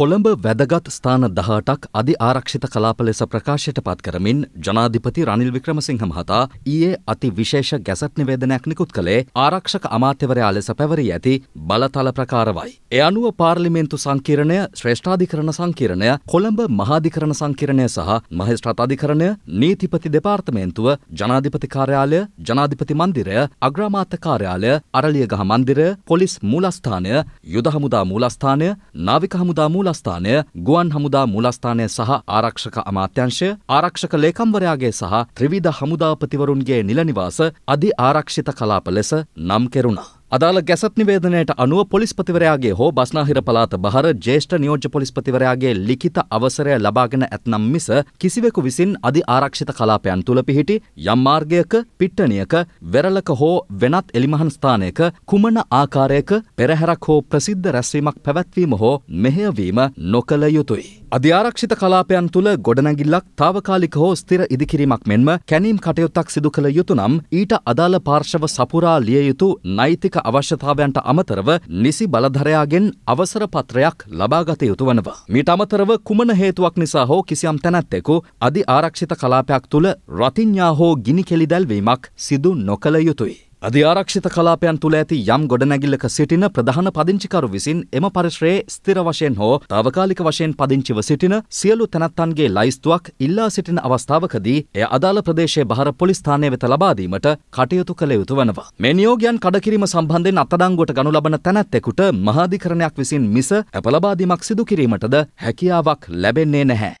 කොළඹ වැදගත් ස්ථාන දහටක් අධි ආරක්ෂිත කලාප ලෙස ප්‍රකාශයට පත් කරමින් ජනාධිපති රනිල් වික්‍රමසිංහ මහතා ඊයේ අති විශේෂ ගැසට් නිවේදනයක් නිකුත් කළේ ආරක්ෂක අමාත්‍යවරයා ලෙස පැවරී ඇති බලතල ප්‍රකාරවයි. එ අනුව පාර්ලිමේන්තු සංකීර්ණය ශ්‍රේෂ්ඨාධිකරණ සංකීර්ණය කොළඹ මහාධිකරණ සංකීර්ණය සහ මහේස්ත්‍රාත් අධිකරණය නීතිපති දෙපාර්තමේන්තුව ජනාධිපති කාර්යාලය ජනාධිපති මන්දිරය අග්‍රාමාත්‍ය කාර්යාලය අරලියගහ මන්දිරය පොලිස් මූලස්ථානය යුද හමුදා මූලස්ථානය නාවික හමුදා මූල මූලස්ථානය ගුවන් හමුදා මූලස්ථානය සහ ආරක්ෂක අමාත්‍යංශය ආරක්ෂක ලේකම්වරයාගේ සහ ත්‍රිවිධ හමුදාපතිවරුන්ගේ නිලනිවාස අධි ආරක්ෂිත කලාප ලෙස නම් කෙරුණා. අදාළ ගැසත් නිවේදනයට අනුව පොලිස්පතිවරයාගේ හෝ බස්නාහිර පළාත බහර ජේෂ්ඨ නියෝජ්‍ය පොලිස්පතිවරයාගේ ලිඛිත අවසරය ලබාගෙන ඇතනම් මිස කිසිවෙකු විසින් අධි ආරක්ෂිත කලාපයන් තුල පිහිටි යම් මාර්ගයක පිට්ටනියක වෙරළක හෝ වෙනත් එලිමහන් ස්ථානයක කුමන ආකාරයක පෙරහැරක් හෝ ප්‍රසිද්ධ රැස්වීමක් පැවැත්වීම හෝ මෙහෙයවීම නොකළ යුතුයි. අධ්‍යාරක්ෂිත කලාපයන් තුළ ගොඩනැගිල්ලක් තාවකාලික හෝ ස්ථිර ඉදිකිරීමක් මෙන්ම කැනීම් කටයුත්තක් සිදු කළ යුතු නම් ඊට අදාළ පාර්ශව සපුරා ලිය යුතු නෛතික ප්‍රායෝගික අවශ්‍යතාවයන්ට අමතරව නිසි බලධරයාගෙන් අවසර පත්‍රයක් ලබාගත යුතු වනවා. මීට අමතරව කුමන හේතුවක් නිසා හෝ කිසියම් තැනැත්තෙකු අධි ආරක්ෂිත කලාපයක් තුළ රතිඤ්ඥා හෝ ගිනි කෙළිදැල්වීමක් සිදු නොකළ යුතුයි. අධ්‍යාරක්ෂිත කලාපයන් තුළ ඇති යම් ගොඩනැගිල්ලක සිටින ප්‍රධාන පදිංචිකරු විසින් එම පරිශ්‍රයේ ස්ථිර වශයෙන් හෝ තාවකාලික වශයෙන් පදිංචිව සිටින සියලු තැනැත්තන්ගේ ලයිස්තුවක් ඉල්ලා සිටින අවස්ථාවකදී එය අදාළ ප්‍රදේශයේ බහර පොලිස් ස්ථානය වෙත ලබා දීමට කටයුතු කළ යුතු වනවා. මේ නියෝගයන් කඩකිරීම සම්බන්ධයෙන් අත්අඩංගුවට ගනු ලබන තැනැත්තෙකුට මහාධිකරණයක් විසින් මිස අප ලබා දීමක් සිදු කිරීමටද හැකියාවක් ලැබෙන්නේ නැහැ.